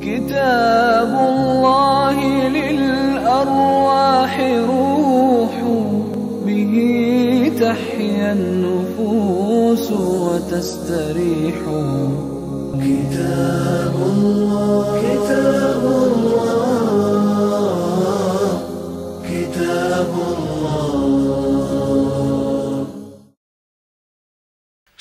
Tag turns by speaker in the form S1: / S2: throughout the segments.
S1: كتاب الله للأرواح روح به تحيا النفوس وتستريح كتاب الله كتاب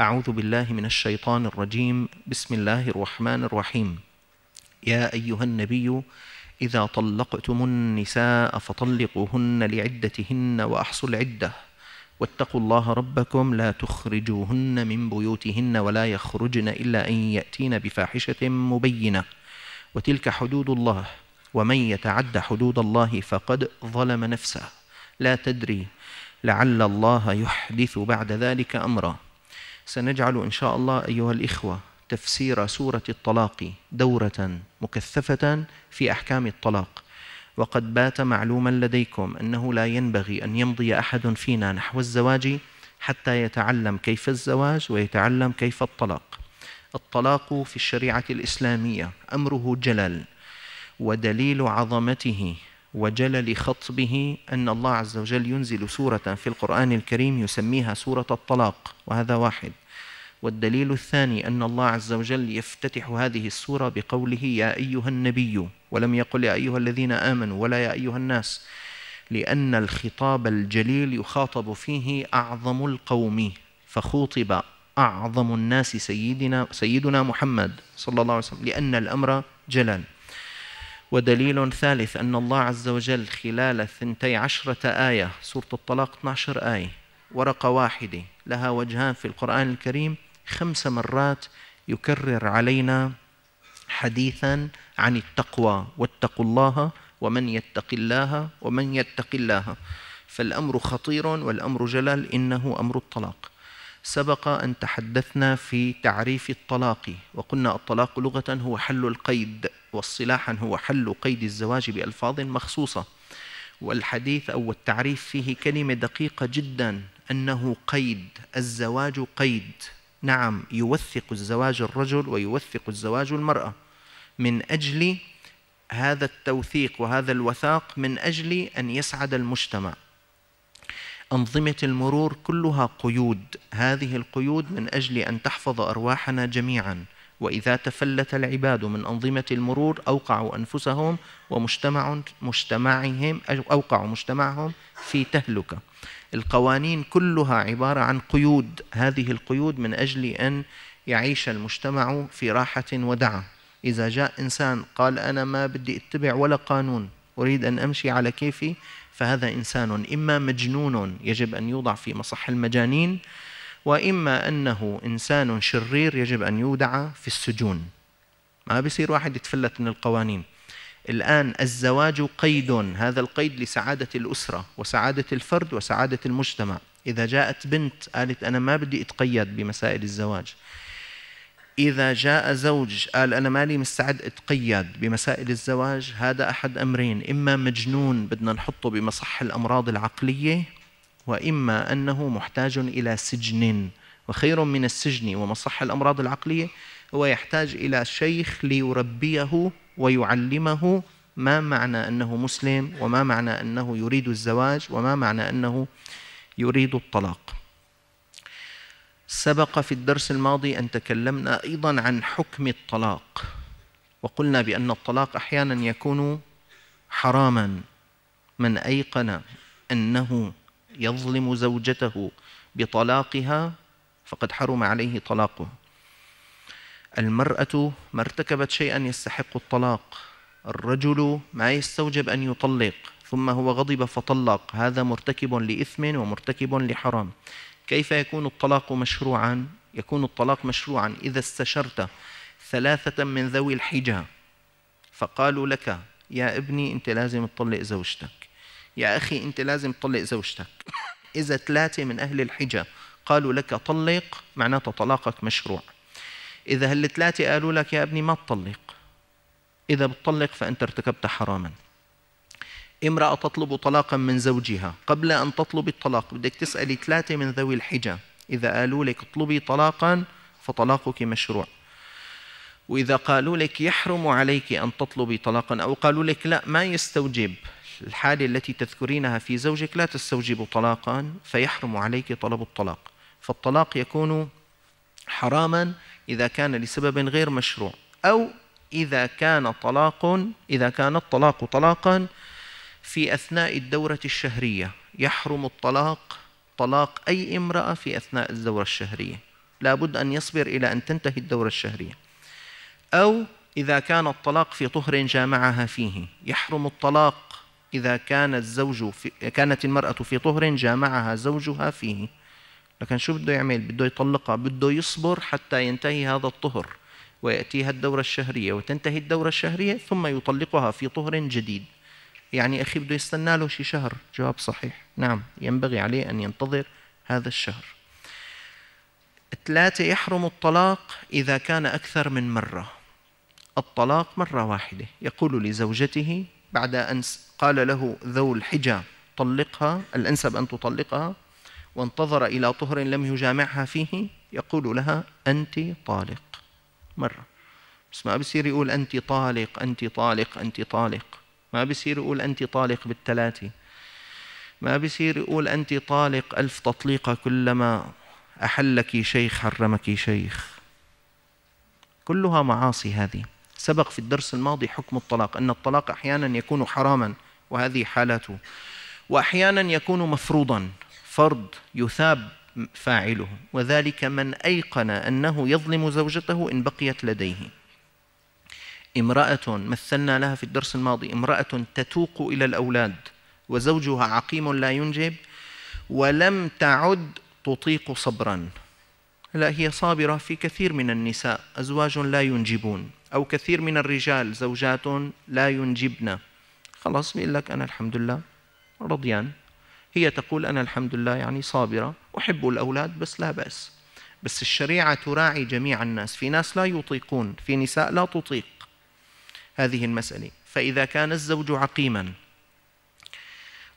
S1: أعوذ بالله من الشيطان الرجيم بسم الله الرحمن الرحيم يا أيها النبي إذا طلقتم النساء فطلقوهن لعدتهن وأحصوا العدة واتقوا الله ربكم لا تخرجوهن من بيوتهن ولا يخرجن إلا أن يأتين بفاحشة مبينة وتلك حدود الله ومن يتعد حدود الله فقد ظلم نفسه لا تدري لعل الله يحدث بعد ذلك أمرا سنجعل إن شاء الله أيها الإخوة تفسير سورة الطلاق دورة مكثفة في أحكام الطلاق وقد بات معلوما لديكم أنه لا ينبغي أن يمضي أحد فينا نحو الزواج حتى يتعلم كيف الزواج ويتعلم كيف الطلاق الطلاق في الشريعة الإسلامية أمره جلل ودليل عظمته وجلل خطبه أن الله عز وجل ينزل سورة في القرآن الكريم يسميها سورة الطلاق وهذا واحد والدليل الثاني أن الله عز وجل يفتتح هذه السورة بقوله يا أيها النبي ولم يقل يا أيها الذين آمنوا ولا يا أيها الناس لأن الخطاب الجليل يخاطب فيه أعظم القوم فخوطب أعظم الناس سيدنا, سيدنا محمد صلى الله عليه وسلم لأن الأمر جلال ودليل ثالث أن الله عز وجل خلال ثنتي عشرة آية سورة الطلاق 12 آية ورقة واحدة لها وجهان في القرآن الكريم خمس مرات يكرر علينا حديثا عن التقوى واتقوا الله ومن يتق الله ومن يتق الله فالأمر خطير والأمر جلال إنه أمر الطلاق سبق أن تحدثنا في تعريف الطلاق وقلنا الطلاق لغة هو حل القيد واصطلاحا هو حل قيد الزواج بألفاظ مخصوصة والحديث أو التعريف فيه كلمة دقيقة جدا أنه قيد الزواج قيد نعم يوثق الزواج الرجل ويوثق الزواج المرأة من أجل هذا التوثيق وهذا الوثاق من أجل أن يسعد المجتمع أنظمة المرور كلها قيود هذه القيود من أجل أن تحفظ أرواحنا جميعاً وإذا تفلت العباد من أنظمة المرور أوقعوا أنفسهم ومجتمع مجتمعهم أوقعوا مجتمعهم في تهلكة القوانين كلها عبارة عن قيود هذه القيود من أجل أن يعيش المجتمع في راحة ودعة إذا جاء إنسان قال أنا ما بدي أتبع ولا قانون أريد أن أمشي على كيفي فهذا إنسان إما مجنون يجب أن يوضع في مصح المجانين وإما أنه إنسان شرير يجب أن يودع في السجون ما بيصير واحد يتفلت من القوانين الآن الزواج قيد هذا القيد لسعادة الأسرة وسعادة الفرد وسعادة المجتمع إذا جاءت بنت قالت أنا ما بدي أتقيد بمسائل الزواج إذا جاء زوج قال أنا مالي مستعد أتقيد بمسائل الزواج هذا أحد أمرين إما مجنون بدنا نحطه بمصح الأمراض العقلية وإما أنه محتاج إلى سجن وخير من السجن ومصح الأمراض العقلية هو يحتاج إلى شيخ ليربيه ويعلمه ما معنى أنه مسلم وما معنى أنه يريد الزواج وما معنى أنه يريد الطلاق سبق في الدرس الماضي أن تكلمنا أيضا عن حكم الطلاق وقلنا بأن الطلاق أحيانا يكون حراما من أيقن أنه يظلم زوجته بطلاقها فقد حرم عليه طلاقه المرأة ما ارتكبت شيئا يستحق الطلاق الرجل ما يستوجب أن يطلق ثم هو غضب فطلق هذا مرتكب لإثم ومرتكب لحرام كيف يكون الطلاق مشروعا؟ يكون الطلاق مشروعا إذا استشرت ثلاثة من ذوي الحجة فقالوا لك يا ابني أنت لازم تطلق زوجتك يا أخي أنت لازم تطلق زوجتك إذا ثلاثة من أهل الحجة قالوا لك طلق معناته طلاقك مشروع إذا هالثلاثة قالوا لك يا ابني ما تطلق إذا بتطلق فأنت ارتكبت حراما امرأة تطلب طلاقا من زوجها قبل أن تطلب الطلاق بدك تسألي ثلاثة من ذوي الحجة إذا قالوا لك اطلبي طلاقا فطلاقك مشروع وإذا قالوا لك يحرم عليك أن تطلبي طلاقا أو قالوا لك لا ما يستوجب الحالة التي تذكرينها في زوجك لا تستوجب طلاقا فيحرم عليك طلب الطلاق فالطلاق يكون حراما إذا كان لسبب غير مشروع أو إذا كان طلاق إذا كان الطلاق طلاقا في أثناء الدورة الشهرية يحرم الطلاق طلاق أي امرأة في أثناء الدورة الشهرية لابد أن يصبر إلى أن تنتهي الدورة الشهرية أو إذا كان الطلاق في طهر جامعها فيه يحرم الطلاق إذا كان الزوج في كانت المرأة في طهر جامعها زوجها فيه لكن شو بده يعمل بده يطلقها بده يصبر حتى ينتهي هذا الطهر ويأتيها الدورة الشهرية وتنتهي الدورة الشهرية ثم يطلقها في طهر جديد يعني أخي بده يستنى له شي شهر جواب صحيح نعم ينبغي عليه أن ينتظر هذا الشهر ثلاثة يحرم الطلاق إذا كان أكثر من مرة الطلاق مرة واحدة يقول لزوجته بعد أن قال له ذو الحجة طلقها الأنسب أن تطلقها وانتظر إلى طهر لم يجامعها فيه يقول لها أنت طالق مرة بس ما بصير يقول أنت طالق أنت طالق أنت طالق ما بصير يقول أنت طالق بالثلاثة ما بصير يقول أنت طالق ألف تطليقة كلما أحلك شيخ حرمك شيخ كلها معاصي هذه سبق في الدرس الماضي حكم الطلاق أن الطلاق أحيانا يكون حراما وهذه حالته وأحيانا يكون مفروضا فرض يثاب فاعله وذلك من أيقن أنه يظلم زوجته إن بقيت لديه امرأة مثلنا لها في الدرس الماضي امرأة تتوق إلى الأولاد وزوجها عقيم لا ينجب ولم تعد تطيق صبرا لا هي صابرة في كثير من النساء أزواج لا ينجبون أو كثير من الرجال زوجات لا ينجبن خلاص بيقول لك أنا الحمد لله رضيان هي تقول أنا الحمد لله يعني صابرة أحب الأولاد بس لا بأس بس الشريعة تراعي جميع الناس في ناس لا يطيقون في نساء لا تطيق هذه المسألة فإذا كان الزوج عقيما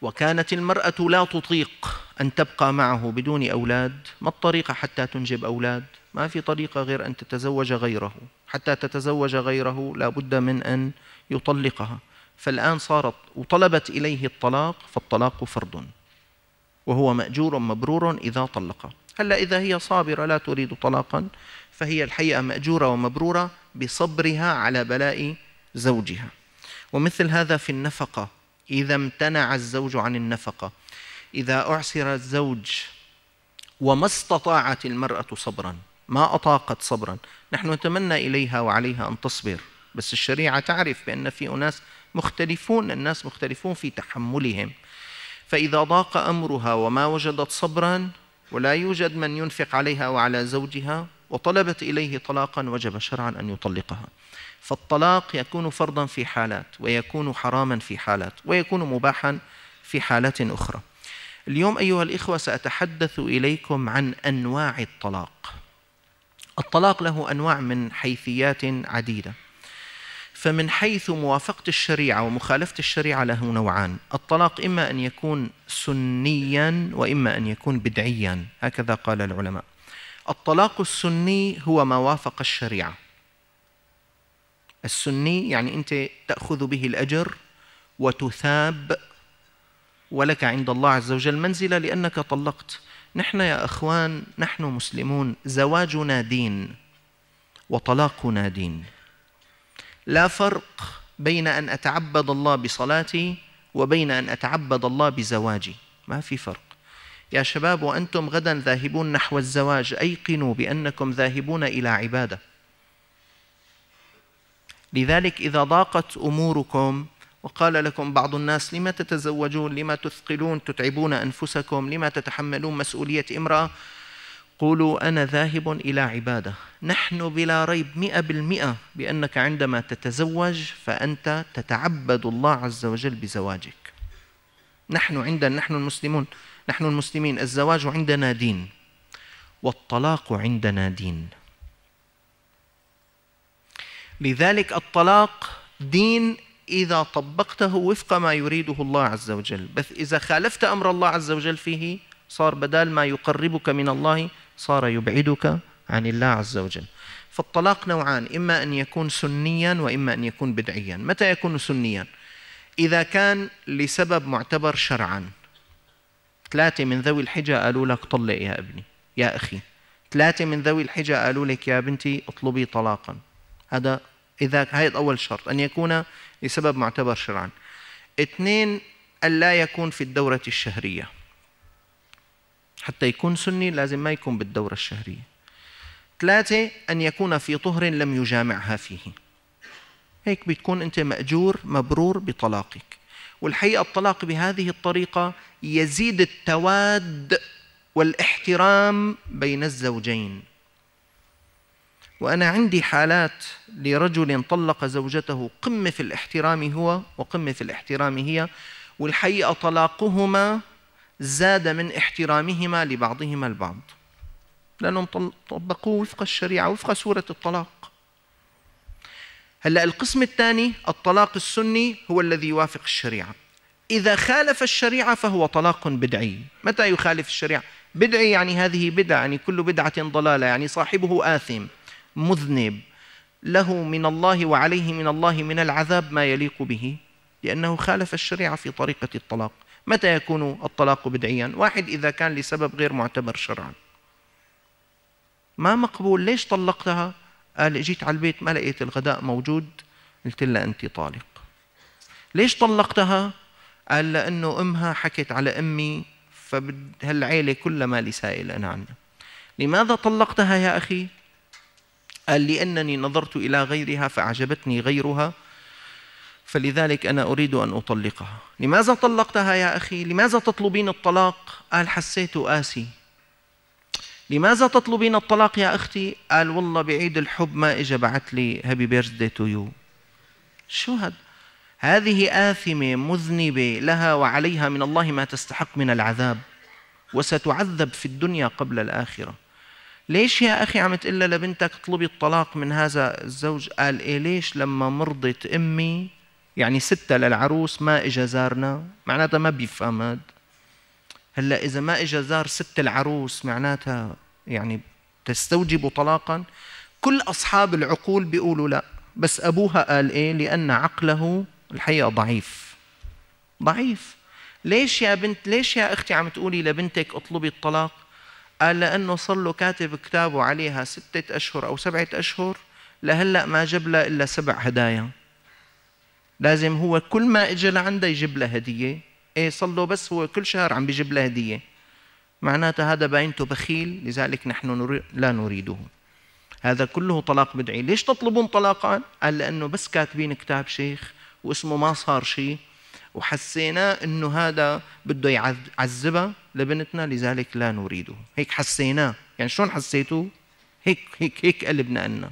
S1: وكانت المرأة لا تطيق أن تبقى معه بدون أولاد ما الطريقة حتى تنجب أولاد ما في طريقة غير أن تتزوج غيره حتى تتزوج غيره لا بد من أن يطلقها فالآن صارت وطلبت إليه الطلاق فالطلاق فرض وهو مأجور مبرور إذا طلق هلا إذا هي صابرة لا تريد طلاقا فهي الحقيقة مأجورة ومبرورة بصبرها على بلاء زوجها ومثل هذا في النفقة إذا امتنع الزوج عن النفقة إذا أعسر الزوج وما استطاعت المرأة صبرا ما أطاقت صبرا نحن نتمنى إليها وعليها أن تصبر بس الشريعة تعرف بأن في أناس مختلفون الناس مختلفون في تحملهم فإذا ضاق أمرها وما وجدت صبرا ولا يوجد من ينفق عليها وعلى زوجها وطلبت إليه طلاقا وجب شرعا أن يطلقها فالطلاق يكون فرضا في حالات ويكون حراما في حالات ويكون مباحا في حالات أخرى اليوم أيها الإخوة سأتحدث إليكم عن أنواع الطلاق الطلاق له أنواع من حيثيات عديدة فمن حيث موافقة الشريعة ومخالفة الشريعة له نوعان الطلاق إما أن يكون سنيا وإما أن يكون بدعيا هكذا قال العلماء الطلاق السني هو ما وافق الشريعة السني يعني أنت تأخذ به الأجر وتثاب ولك عند الله عز وجل منزلة لأنك طلقت نحن يا أخوان نحن مسلمون زواجنا دين وطلاقنا دين لا فرق بين أن أتعبد الله بصلاتي وبين أن أتعبد الله بزواجي ما في فرق يا شباب وأنتم غدا ذاهبون نحو الزواج أيقنوا بأنكم ذاهبون إلى عبادة لذلك إذا ضاقت أموركم وقال لكم بعض الناس لما تتزوجون لما تثقلون تتعبون أنفسكم لما تتحملون مسؤولية امرأة قولوا أنا ذاهب إلى عبادة نحن بلا ريب مئة بالمئة بأنك عندما تتزوج فأنت تتعبد الله عز وجل بزواجك نحن عندنا نحن المسلمون نحن المسلمين الزواج عندنا دين والطلاق عندنا دين لذلك الطلاق دين إذا طبقته وفق ما يريده الله عز وجل بس إذا خالفت أمر الله عز وجل فيه صار بدال ما يقربك من الله صار يبعدك عن الله عز وجل فالطلاق نوعان إما أن يكون سنيا وإما أن يكون بدعيا متى يكون سنيا؟ إذا كان لسبب معتبر شرعا ثلاثة من ذوي الحجة قالوا لك طلق يا ابني يا أخي ثلاثة من ذوي الحجة قالوا لك يا بنتي اطلبي طلاقا هذا إذا هاي أول شرط أن يكون لسبب معتبر شرعا اثنين ألا يكون في الدورة الشهرية حتى يكون سني لازم ما يكون بالدورة الشهرية ثلاثة أن يكون في طهر لم يجامعها فيه هيك بتكون أنت مأجور مبرور بطلاقك والحقيقة الطلاق بهذه الطريقة يزيد التواد والاحترام بين الزوجين وأنا عندي حالات لرجل طلق زوجته قمة في الاحترام هو وقمة في الاحترام هي والحقيقة طلاقهما زاد من احترامهما لبعضهما البعض لأنهم طبقوه وفق الشريعة وفق سورة الطلاق هلأ القسم الثاني الطلاق السني هو الذي يوافق الشريعة إذا خالف الشريعة فهو طلاق بدعي متى يخالف الشريعة؟ بدعي يعني هذه بدعة يعني كل بدعة ضلالة يعني صاحبه آثم مذنب له من الله وعليه من الله من العذاب ما يليق به لأنه خالف الشريعة في طريقة الطلاق متى يكون الطلاق بدعيا واحد إذا كان لسبب غير معتبر شرعا ما مقبول ليش طلقتها قال جيت على البيت ما لقيت الغداء موجود قلت لها أنت طالق ليش طلقتها قال لأنه أمها حكت على أمي فهالعيلة كلها مالي سائل أنا عنها لماذا طلقتها يا أخي قال لأنني نظرت إلى غيرها فأعجبتني غيرها فلذلك أنا أريد أن أطلقها لماذا طلقتها يا أخي؟ لماذا تطلبين الطلاق؟ قال حسيت آسي لماذا تطلبين الطلاق يا أختي؟ قال والله بعيد الحب ما إجا بعت لي هابي بيرثدي تو يو شو هذا؟ هذه آثمة مذنبة لها وعليها من الله ما تستحق من العذاب وستعذب في الدنيا قبل الآخرة ليش يا أخي عم تقول لبنتك اطلبي الطلاق من هذا الزوج قال إيه ليش لما مرضت أمي يعني ستة للعروس ما إجا زارنا معناتها ما بيفهم هاد هلا إذا ما إجا زار ست العروس معناتها يعني تستوجب طلاقا كل أصحاب العقول بيقولوا لا بس أبوها قال إيه لأن عقله الحقيقة ضعيف ضعيف ليش يا بنت ليش يا أختي عم تقولي لبنتك اطلبي الطلاق قال لأنه صار له كاتب كتابه عليها ستة أشهر أو سبعة أشهر لهلأ ما جاب لها إلا سبع هدايا لازم هو كل ما اجى لعنده يجيب له هديه ايه صار له بس هو كل شهر عم بيجيب له هديه معناته هذا باينته بخيل لذلك نحن نري... لا نريده هذا كله طلاق بدعي ليش تطلبون طلاقا قال لانه بس كاتبين كتاب شيخ واسمه ما صار شيء وحسينا انه هذا بده يعذبها لبنتنا لذلك لا نريده هيك حسيناه يعني شلون حسيتوه هيك هيك هيك قلبنا أنه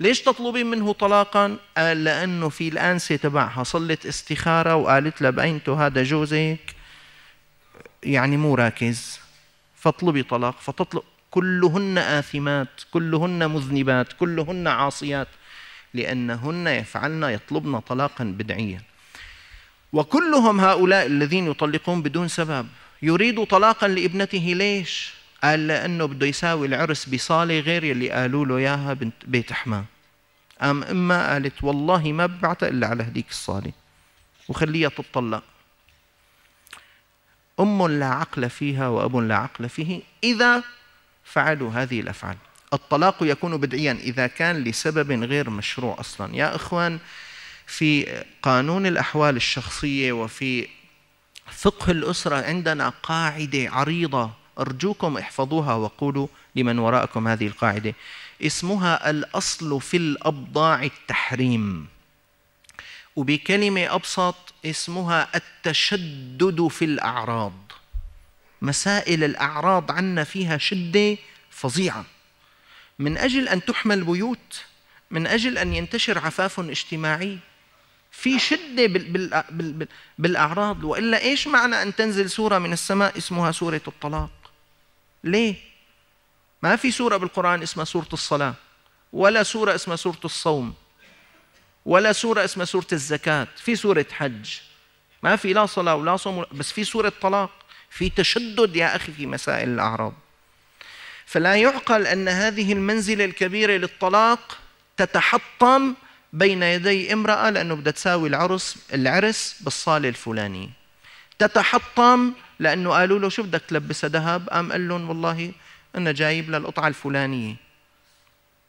S1: ليش تطلبين منه طلاقا؟ قال لأنه في الأنسة تبعها صلت استخارة وقالت لها بأينته هذا جوزك يعني مو راكز فاطلبي طلاق فتطلب كلهن آثمات كلهن مذنبات كلهن عاصيات لأنهن يفعلن يطلبن طلاقا بدعيا وكلهم هؤلاء الذين يطلقون بدون سبب يريد طلاقا لابنته ليش؟ قال لانه بده يساوي العرس بصاله غير يلي قالوا له اياها بيت حماه قام امها قالت والله ما ببعت الا على هديك الصاله وخليها تتطلق ام لا عقل فيها واب لا عقل فيه اذا فعلوا هذه الافعال الطلاق يكون بدعيا اذا كان لسبب غير مشروع اصلا يا اخوان في قانون الاحوال الشخصيه وفي فقه الاسره عندنا قاعده عريضه أرجوكم احفظوها وقولوا لمن وراءكم هذه القاعدة اسمها الأصل في الأبضاع التحريم وبكلمة أبسط اسمها التشدد في الأعراض مسائل الأعراض عنا فيها شدة فظيعة من أجل أن تحمل بيوت من أجل أن ينتشر عفاف اجتماعي في شدة بالأعراض وإلا إيش معنى أن تنزل سورة من السماء اسمها سورة الطلاق ليه؟ ما في سورة بالقرآن اسمها سورة الصلاة ولا سورة اسمها سورة الصوم ولا سورة اسمها سورة الزكاة في سورة حج ما في لا صلاة ولا صوم بس في سورة طلاق في تشدد يا أخي في مسائل الأعراض فلا يعقل أن هذه المنزلة الكبيرة للطلاق تتحطم بين يدي امرأة لأنه بدها تساوي العرس العرس بالصالة الفلانية تتحطم لانه قالوا له شو بدك تلبسها ذهب قام قال لهم والله انا جايب لها القطعه الفلانيه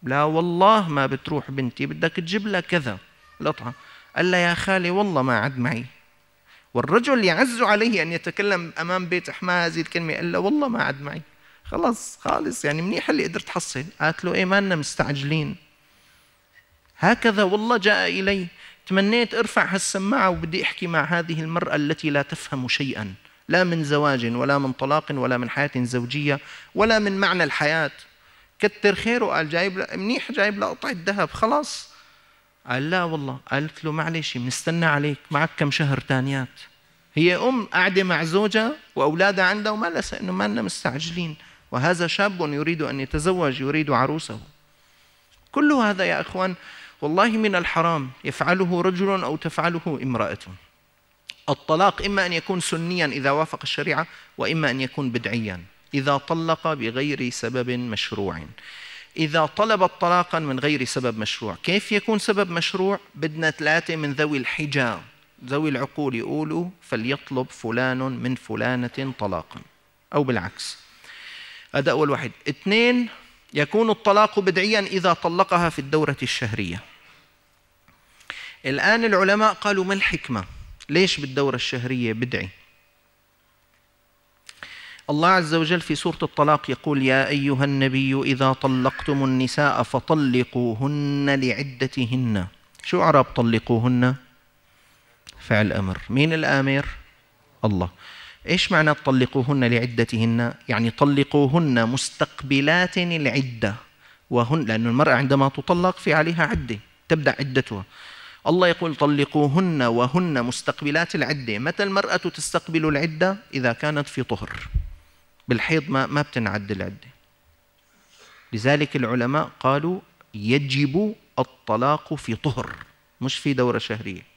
S1: لا والله ما بتروح بنتي بدك تجيب لها كذا القطعه قال لها يا خالي والله ما عاد معي والرجل يعز عليه ان يتكلم امام بيت حماه هذه الكلمه قال له والله ما عاد معي خلص خالص يعني منيح اللي قدرت حصل قالت له ايه ما مستعجلين هكذا والله جاء الي تمنيت ارفع هالسماعة وبدي أحكي مع هذه المرأة التي لا تفهم شيئا لا من زواج ولا من طلاق ولا من حياة زوجية ولا من معنى الحياة كتر خيره قال جايب منيح جايب له قطعة ذهب خلاص قال لا والله قالت له معلش بنستنى عليك معك كم شهر تانيات هي أم قاعدة مع زوجها وأولادها عندها وما لسه إنه ما لنا مستعجلين وهذا شاب يريد أن يتزوج يريد عروسه كل هذا يا إخوان والله من الحرام يفعله رجل أو تفعله امرأة الطلاق إما أن يكون سنيا إذا وافق الشريعة وإما أن يكون بدعيا إذا طلق بغير سبب مشروع إذا طلب الطلاق من غير سبب مشروع كيف يكون سبب مشروع؟ بدنا ثلاثة من ذوي الحجة ذوي العقول يقولوا فليطلب فلان من فلانة طلاقا أو بالعكس هذا أول واحد اثنين يكون الطلاق بدعيا إذا طلقها في الدورة الشهرية الآن العلماء قالوا ما الحكمة ليش بالدورة الشهرية بدعي الله عز وجل في سورة الطلاق يقول يا أيها النبي إذا طلقتم النساء فطلقوهن لعدتهن شو أعراب طلقوهن فعل أمر مين الآمر الله إيش معنى طلقوهن لعدتهن؟ يعني طلقوهن مستقبلات العدة وهن لأن المرأة عندما تطلق في عليها عدة تبدأ عدتها الله يقول طلقوهن وهن مستقبلات العدة متى المرأة تستقبل العدة؟ إذا كانت في طهر بالحيض ما, ما بتنعد العدة لذلك العلماء قالوا يجب الطلاق في طهر مش في دورة شهرية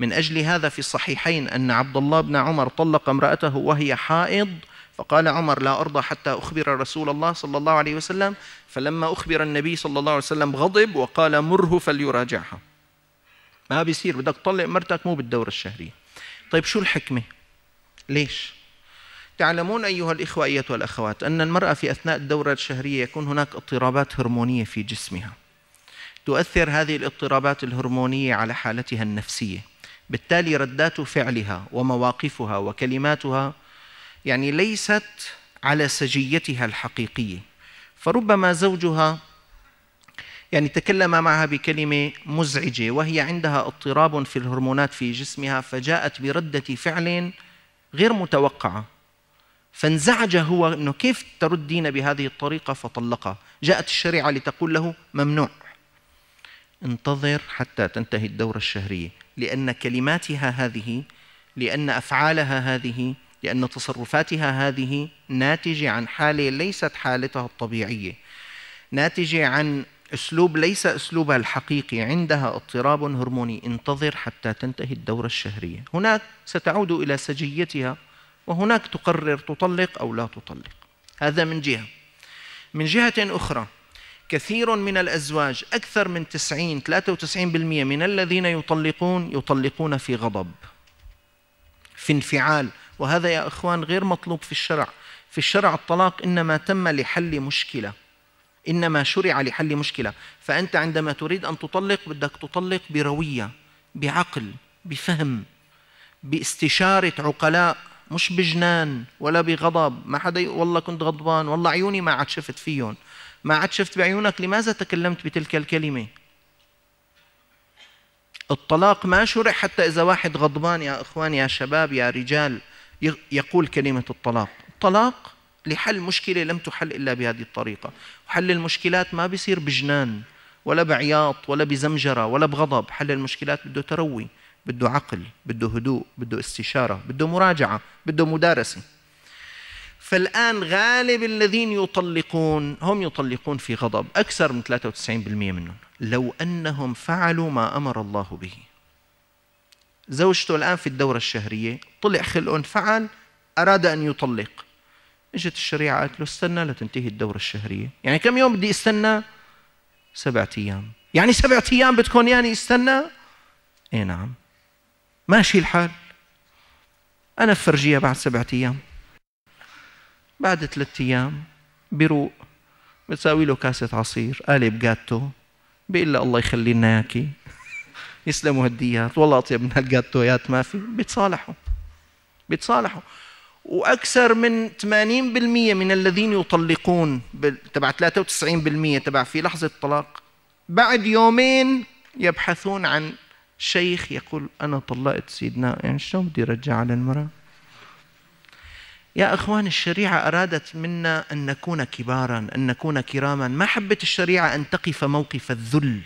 S1: من أجل هذا في الصحيحين أن عبد الله بن عمر طلق امرأته وهي حائض فقال عمر لا أرضى حتى أخبر رسول الله صلى الله عليه وسلم فلما أخبر النبي صلى الله عليه وسلم غضب وقال مره فليراجعها ما بيصير بدك تطلق مرتك مو بالدورة الشهرية طيب شو الحكمة ليش تعلمون أيها الإخوة أيتها الأخوات أن المرأة في أثناء الدورة الشهرية يكون هناك اضطرابات هرمونية في جسمها تؤثر هذه الاضطرابات الهرمونية على حالتها النفسية بالتالي ردات فعلها ومواقفها وكلماتها يعني ليست على سجيتها الحقيقيه فربما زوجها يعني تكلم معها بكلمة مزعجة وهي عندها اضطراب في الهرمونات في جسمها فجاءت بردة فعل غير متوقعة فانزعج هو أنه كيف تردين بهذه الطريقة فطلقها جاءت الشريعة لتقول له ممنوع انتظر حتى تنتهي الدورة الشهرية لأن كلماتها هذه لأن أفعالها هذه لأن تصرفاتها هذه ناتجة عن حالة ليست حالتها الطبيعية ناتجة عن أسلوب ليس أسلوبها الحقيقي عندها اضطراب هرموني انتظر حتى تنتهي الدورة الشهرية هناك ستعود إلى سجيتها وهناك تقرر تطلق أو لا تطلق هذا من جهة من جهة أخرى كثير من الأزواج أكثر من 90 93% من الذين يطلقون يطلقون في غضب في انفعال وهذا يا إخوان غير مطلوب في الشرع في الشرع الطلاق إنما تم لحل مشكلة إنما شرع لحل مشكلة فأنت عندما تريد أن تطلق بدك تطلق بروية بعقل بفهم باستشارة عقلاء مش بجنان ولا بغضب ما حدا والله كنت غضبان والله عيوني ما عاد شفت فيهم ما عاد شفت بعيونك لماذا تكلمت بتلك الكلمة الطلاق ما شرع حتى إذا واحد غضبان يا إخوان يا شباب يا رجال يقول كلمة الطلاق الطلاق لحل مشكلة لم تحل إلا بهذه الطريقة وحل المشكلات ما بيصير بجنان ولا بعياط ولا بزمجرة ولا بغضب حل المشكلات بده تروي بده عقل بده هدوء بده استشارة بده مراجعة بده مدارسة فالآن غالب الذين يطلقون هم يطلقون في غضب أكثر من 93% منهم لو أنهم فعلوا ما أمر الله به زوجته الآن في الدورة الشهرية طلع خلق فعل أراد أن يطلق اجت الشريعة قالت له استنى لتنتهي الدورة الشهرية يعني كم يوم بدي استنى سبعة أيام يعني سبعة أيام بدكم يعني استنى اي نعم ماشي الحال أنا فرجية بعد سبعة أيام بعد ثلاثة أيام بيروق بتساوي له كاسة عصير قالب جاتو بيقول له الله يخلي لنا إياكي يسلموا هديات والله أطيب من هالجاتويات ما في بيتصالحوا بيتصالحوا واكثر من 80% من الذين يطلقون تبع 93% تبع في لحظه طلاق بعد يومين يبحثون عن شيخ يقول انا طلقت سيدنا يعني شلون بدي رجع على المراه يا اخوان الشريعه ارادت منا ان نكون كبارا ان نكون كراما ما حبت الشريعه ان تقف موقف الذل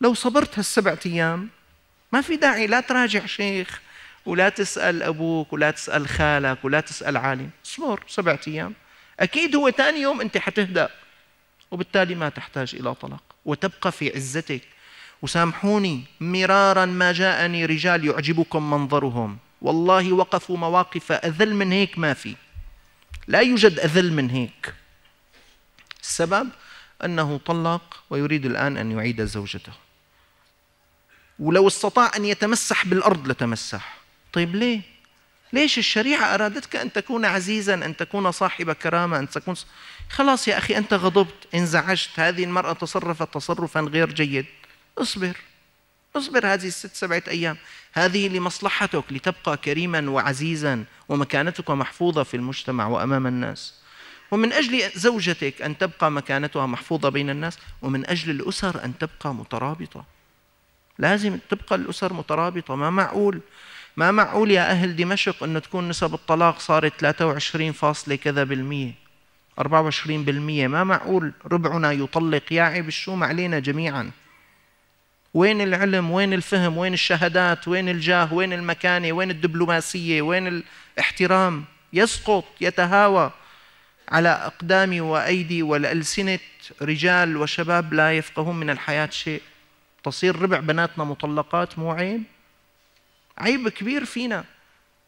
S1: لو صبرت هالسبعة ايام ما في داعي لا تراجع شيخ ولا تسال ابوك ولا تسال خالك ولا تسال عالم اصبر سبعة ايام اكيد هو ثاني يوم انت حتهدا وبالتالي ما تحتاج الى طلاق وتبقى في عزتك وسامحوني مرارا ما جاءني رجال يعجبكم منظرهم والله وقفوا مواقف أذل من هيك ما في لا يوجد أذل من هيك السبب أنه طلق ويريد الآن أن يعيد زوجته ولو استطاع أن يتمسح بالأرض لتمسح طيب ليه؟ ليش الشريعة أرادتك أن تكون عزيزا أن تكون صاحب كرامة أن تكون خلاص يا أخي أنت غضبت انزعجت هذه المرأة تصرفت تصرفا غير جيد اصبر اصبر هذه الست سبعة أيام هذه لمصلحتك لتبقى كريما وعزيزا ومكانتك محفوظة في المجتمع وأمام الناس ومن أجل زوجتك أن تبقى مكانتها محفوظة بين الناس ومن أجل الأسر أن تبقى مترابطة لازم تبقى الأسر مترابطة ما معقول ما معقول يا أهل دمشق أن تكون نسب الطلاق صارت 23 فاصلة كذا بالمية 24 بالمية ما معقول ربعنا يطلق يا عيب الشوم علينا جميعاً وين العلم وين الفهم وين الشهادات وين الجاه وين المكانه وين الدبلوماسيه وين الاحترام يسقط يتهاوى على اقدامي وايدي والالسنه رجال وشباب لا يفقهون من الحياه شيء تصير ربع بناتنا مطلقات مو عيب عيب كبير فينا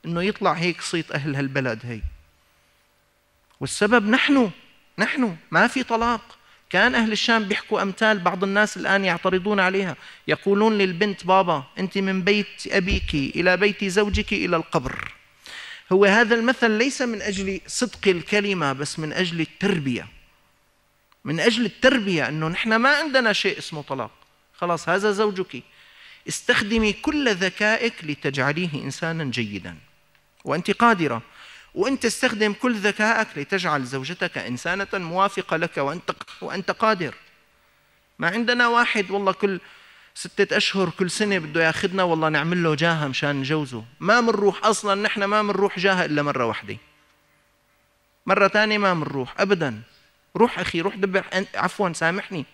S1: انه يطلع هيك صيت اهل هالبلد هي والسبب نحن نحن ما في طلاق كان أهل الشام بيحكوا أمثال بعض الناس الآن يعترضون عليها يقولون للبنت بابا أنت من بيت أبيك إلى بيت زوجك إلى القبر هو هذا المثل ليس من أجل صدق الكلمة بس من أجل التربية من أجل التربية أنه نحن ما عندنا شيء اسمه طلاق خلاص هذا زوجك استخدمي كل ذكائك لتجعليه إنسانا جيدا وأنت قادرة وانت استخدم كل ذكائك لتجعل زوجتك انسانه موافقه لك وانت وانت قادر ما عندنا واحد والله كل ستة أشهر كل سنة بده ياخذنا والله نعمل له جاهة مشان نجوزه ما منروح أصلا نحن ما منروح جاهة إلا مرة واحدة مرة ثانية ما منروح أبدا روح أخي روح دبر عفوا سامحني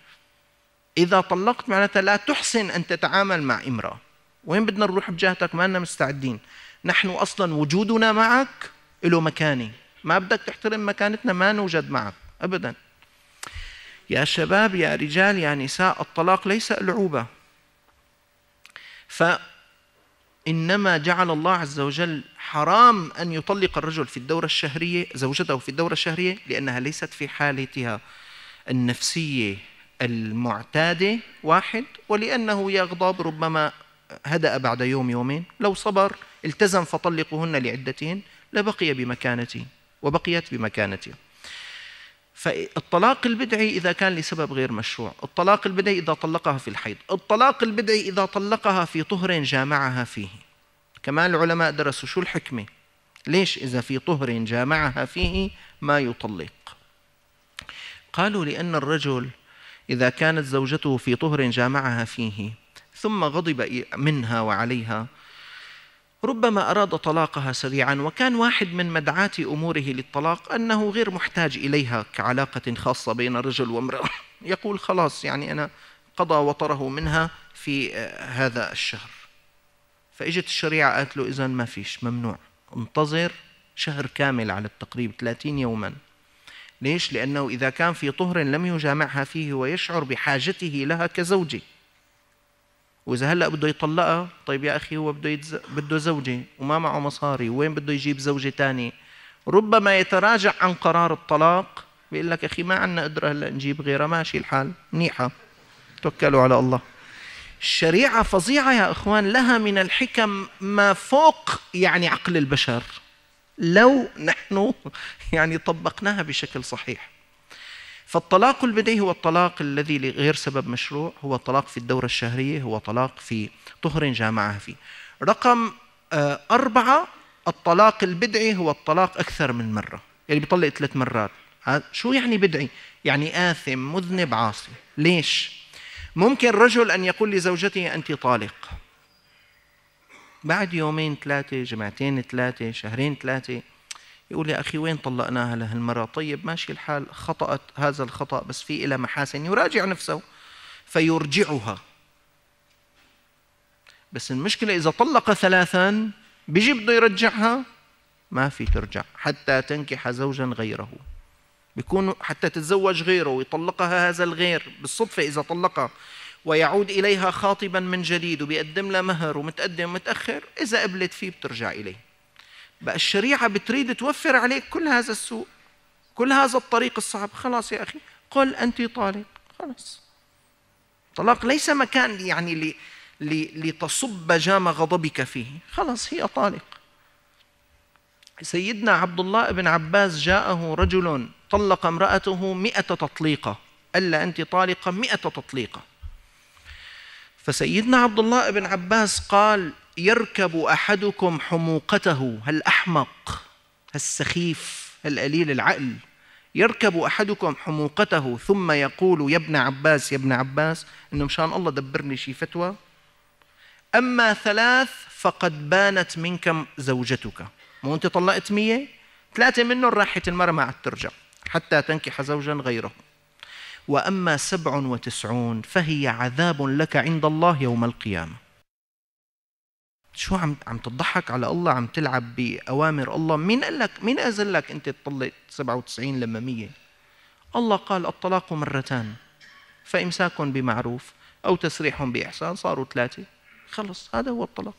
S1: إذا طلقت معناتها لا تحسن أن تتعامل مع امرأة وين بدنا نروح بجهتك ما أننا مستعدين نحن أصلا وجودنا معك له مكانه ما بدك تحترم مكانتنا ما نوجد معك أبدا يا شباب يا رجال يا نساء الطلاق ليس ألعوبة فإنما جعل الله عز وجل حرام أن يطلق الرجل في الدورة الشهرية زوجته في الدورة الشهرية لأنها ليست في حالتها النفسية المعتادة واحد ولأنه يغضب ربما هدأ بعد يوم يومين لو صبر التزم فطلقهن لعدتهن لبقي بمكانته وبقيت بمكانته فالطلاق البدعي إذا كان لسبب غير مشروع الطلاق البدعي إذا طلقها في الحيض الطلاق البدعي إذا طلقها في طهر جامعها فيه كمان العلماء درسوا شو الحكمة ليش إذا في طهر جامعها فيه ما يطلق قالوا لأن الرجل إذا كانت زوجته في طهر جامعها فيه ثم غضب منها وعليها ربما أراد طلاقها سريعا وكان واحد من مدعاة أموره للطلاق أنه غير محتاج إليها كعلاقة خاصة بين رجل وامرأة يقول خلاص يعني أنا قضى وطره منها في آه، هذا الشهر فإجت الشريعة قالت له إذا ما فيش ممنوع انتظر شهر كامل على التقريب 30 يوما ليش؟ لأنه إذا كان في طهر لم يجامعها فيه ويشعر بحاجته لها كزوجه واذا هلا بده يطلقها طيب يا اخي هو بده يتز... بده زوجه وما معه مصاري وين بده يجيب زوجه ثانيه ربما يتراجع عن قرار الطلاق بيقول لك اخي ما عندنا قدره هلا نجيب غيرها ماشي الحال منيحه توكلوا على الله الشريعه فظيعه يا اخوان لها من الحكم ما فوق يعني عقل البشر لو نحن يعني طبقناها بشكل صحيح فالطلاق البدعي هو الطلاق الذي لغير سبب مشروع هو طلاق في الدورة الشهرية هو طلاق في طهر جامعها فيه رقم آه، أربعة الطلاق البدعي هو الطلاق أكثر من مرة يعني بيطلق ثلاث مرات شو يعني بدعي؟ يعني آثم مذنب عاصي ليش؟ ممكن رجل أن يقول لزوجته أنت طالق بعد يومين ثلاثة جمعتين ثلاثة شهرين ثلاثة يقول يا أخي وين طلقناها لهالمرة طيب ماشي الحال خطأت هذا الخطأ بس في إلى محاسن يراجع نفسه فيرجعها بس المشكلة إذا طلق ثلاثا بيجي بده يرجعها ما في ترجع حتى تنكح زوجا غيره بيكون حتى تتزوج غيره ويطلقها هذا الغير بالصدفة إذا طلقها ويعود إليها خاطبا من جديد وبيقدم لها مهر ومتقدم ومتأخر إذا قبلت فيه بترجع إليه بقى الشريعة بتريد توفر عليك كل هذا السوء كل هذا الطريق الصعب خلاص يا أخي قل أنت طالق خلاص طلاق ليس مكان يعني لتصب جام غضبك فيه خلاص هي طالق سيدنا عبد الله بن عباس جاءه رجل طلق امرأته مئة تطليقة ألا أنت طالقة مئة تطليقة فسيدنا عبد الله بن عباس قال يركب احدكم حموقته الأحمق السخيف القليل العقل يركب احدكم حموقته ثم يقول يا ابن عباس يا ابن عباس انه مشان الله دبرني شي فتوى اما ثلاث فقد بانت منكم زوجتك مو انت طلقت مية ثلاثه منهم راحت المراه ما عاد ترجع حتى تنكح زوجا غيره واما سبع وتسعون فهي عذاب لك عند الله يوم القيامه شو عم عم تضحك على الله عم تلعب باوامر الله مين قال لك مين اذن لك انت تطلق 97 لما 100 الله قال الطلاق مرتان فامساك بمعروف او تسريح باحسان صاروا ثلاثه خلص هذا هو الطلاق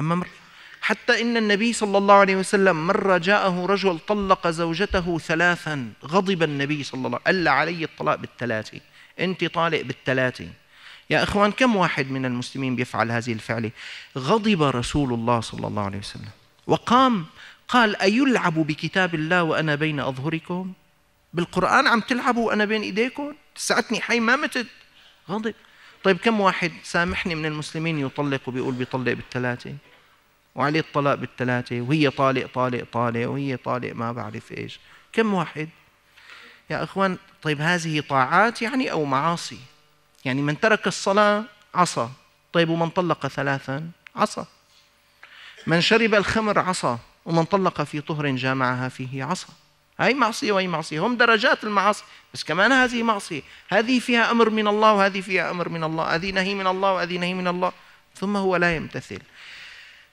S1: اما مر حتى ان النبي صلى الله عليه وسلم مره جاءه رجل طلق زوجته ثلاثا غضب النبي صلى الله عليه وسلم قال علي الطلاق بالثلاثه انت طالق بالثلاثه يا إخوان كم واحد من المسلمين بيفعل هذه الفعلة غضب رسول الله صلى الله عليه وسلم وقام قال أيلعب بكتاب الله وأنا بين أظهركم بالقرآن عم تلعبوا وأنا بين إيديكم ساعتني حي ما متت غضب طيب كم واحد سامحني من المسلمين يطلق وبيقول بيطلق بالثلاثة وعليه الطلاق بالثلاثة وهي طالق طالق طالق وهي طالق ما بعرف إيش كم واحد يا أخوان طيب هذه طاعات يعني أو معاصي يعني من ترك الصلاة عصى طيب ومن طلق ثلاثا عصى من شرب الخمر عصى ومن طلق في طهر جامعها فيه عصى هاي معصية وهي معصية هم درجات المعاصي بس كمان هذه معصية هذه فيها أمر من الله وهذه فيها أمر من الله هذه نهي من الله وهذه نهي من الله ثم هو لا يمتثل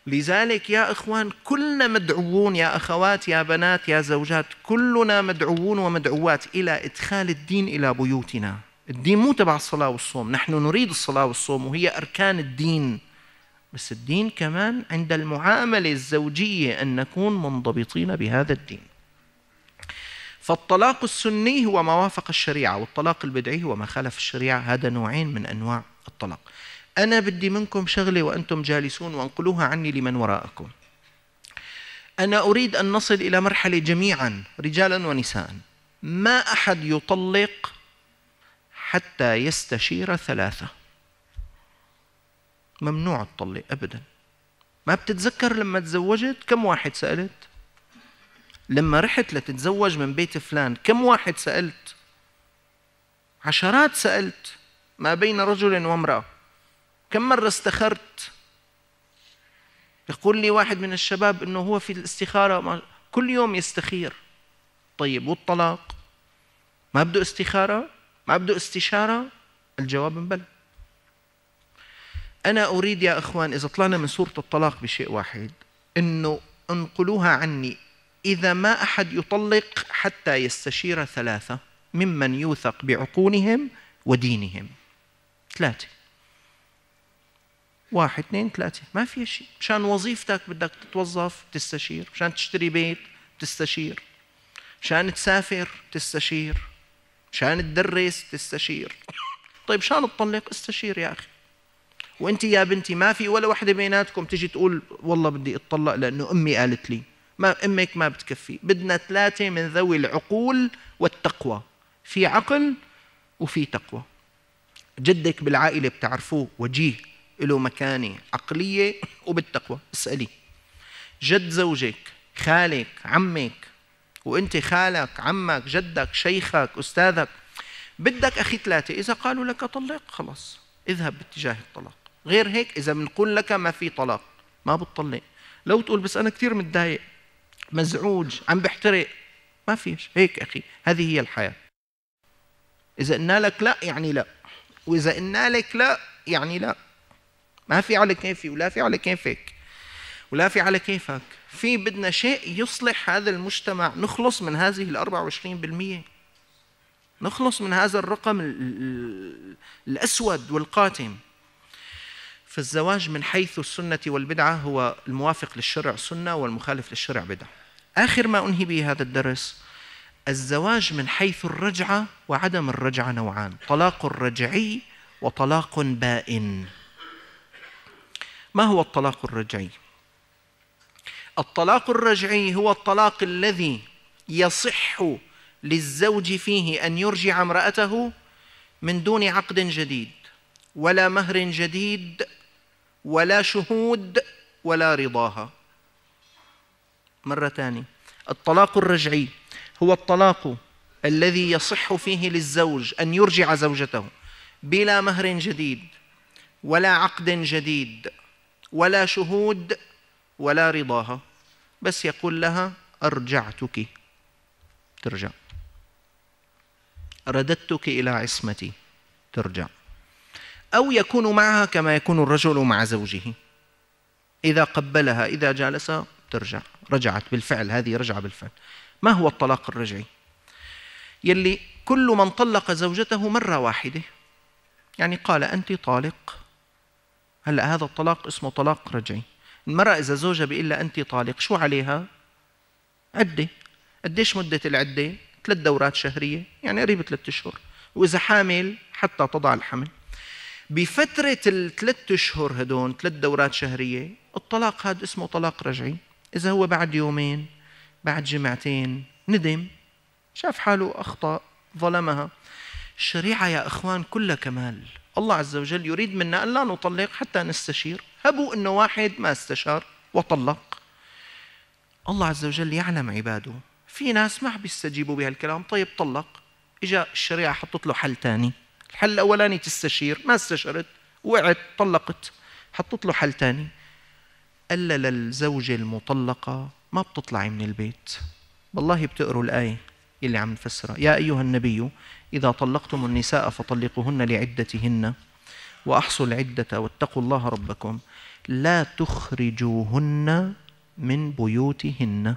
S1: لذلك يا إخوان كلنا مدعوون يا أخوات يا بنات يا زوجات كلنا مدعوون ومدعوات إلى إدخال الدين إلى بيوتنا الدين مو تبع الصلاة والصوم نحن نريد الصلاة والصوم وهي أركان الدين بس الدين كمان عند المعاملة الزوجية أن نكون منضبطين بهذا الدين فالطلاق السني هو ما وافق الشريعة والطلاق البدعي هو ما خالف الشريعة هذا نوعين من أنواع الطلاق أنا بدي منكم شغلة وأنتم جالسون وانقلوها عني لمن وراءكم أنا أريد أن نصل إلى مرحلة جميعا رجالا ونساء ما أحد يطلق حتى يستشير ثلاثة ممنوع تطلق أبدا ما بتتذكر لما تزوجت كم واحد سألت لما رحت لتتزوج من بيت فلان كم واحد سألت عشرات سألت ما بين رجل وامرأة كم مرة استخرت يقول لي واحد من الشباب انه هو في الاستخاره كل يوم يستخير طيب والطلاق ما بده استخاره ما بده استشارة الجواب مبلى أنا أريد يا إخوان إذا طلعنا من سورة الطلاق بشيء واحد أنه انقلوها عني إذا ما أحد يطلق حتى يستشير ثلاثة ممن يوثق بعقولهم ودينهم ثلاثة واحد اثنين ثلاثة ما في شيء مشان وظيفتك بدك تتوظف تستشير مشان تشتري بيت تستشير مشان تسافر تستشير شان تدرس تستشير طيب شان تطلق استشير يا أخي وانت يا بنتي ما في ولا وحده بيناتكم تجي تقول والله بدي اتطلق لانه امي قالت لي ما امك ما بتكفي بدنا ثلاثه من ذوي العقول والتقوى في عقل وفي تقوى جدك بالعائله بتعرفوه وجيه له مكانه عقليه وبالتقوى اسالي جد زوجك خالك عمك وانت خالك عمك جدك شيخك استاذك بدك اخي ثلاثه اذا قالوا لك طلق خلاص اذهب باتجاه الطلاق غير هيك اذا بنقول لك ما في طلاق ما بتطلق لو تقول بس انا كثير متضايق مزعوج عم بحترق ما فيش هيك اخي هذه هي الحياه اذا قلنا لك لا يعني لا واذا قلنا لك لا يعني لا ما في على كيفي ولا في على كيفك ولا في على كيفك في بدنا شيء يصلح هذا المجتمع نخلص من هذه ال 24% نخلص من هذا الرقم الأسود والقاتم فالزواج من حيث السنة والبدعة هو الموافق للشرع سنة والمخالف للشرع بدعة آخر ما أنهي به هذا الدرس الزواج من حيث الرجعة وعدم الرجعة نوعان طلاق رجعي وطلاق بائن ما هو الطلاق الرجعي الطلاق الرجعي هو الطلاق الذي يصح للزوج فيه أن يرجع امرأته من دون عقد جديد ولا مهر جديد ولا شهود ولا رضاها مرة ثانية الطلاق الرجعي هو الطلاق الذي يصح فيه للزوج أن يرجع زوجته بلا مهر جديد ولا عقد جديد ولا شهود ولا رضاها بس يقول لها أرجعتك ترجع رددتك إلى عصمتي ترجع أو يكون معها كما يكون الرجل مع زوجه إذا قبلها إذا جالسها ترجع رجعت بالفعل هذه رجعة بالفعل ما هو الطلاق الرجعي يلي كل من طلق زوجته مرة واحدة يعني قال أنت طالق هلأ هذا الطلاق اسمه طلاق رجعي المرأة إذا زوجها بيقول لها أنت طالق شو عليها؟ عدة قديش مدة العدة؟ ثلاث دورات شهرية يعني قريب ثلاث أشهر وإذا حامل حتى تضع الحمل بفترة الثلاث أشهر هدول ثلاث دورات شهرية الطلاق هذا اسمه طلاق رجعي إذا هو بعد يومين بعد جمعتين ندم شاف حاله أخطأ ظلمها الشريعة يا إخوان كلها كمال الله عز وجل يريد منا أن لا نطلق حتى نستشير هبوا أنه واحد ما استشار وطلق الله عز وجل يعلم عباده في ناس ما بيستجيبوا بهالكلام طيب طلق اجا الشريعه حطت له حل ثاني الحل الاولاني تستشير ما استشرت وقعت طلقت حطت له حل ثاني الا للزوجه المطلقه ما بتطلعي من البيت والله بتقروا الايه اللي عم نفسرها يا أيها النبي إذا طلقتم النساء فطلقوهن لعدتهن وأحصوا العدة واتقوا الله ربكم لا تخرجوهن من بيوتهن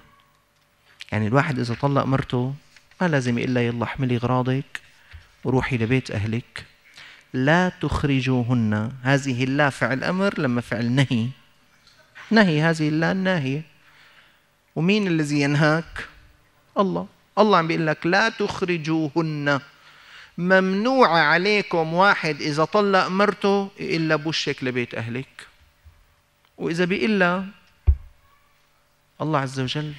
S1: يعني الواحد إذا طلق مرته ما لازم إلا يلا احملي أغراضك وروحي لبيت أهلك لا تخرجوهن هذه اللا فعل أمر لما فعل نهي نهي هذه اللا الناهية ومين الذي ينهاك الله الله عم بيقول لك لا تخرجوهن ممنوع عليكم واحد إذا طلق مرته إلا بوشك لبيت أهلك وإذا بيقول الله عز وجل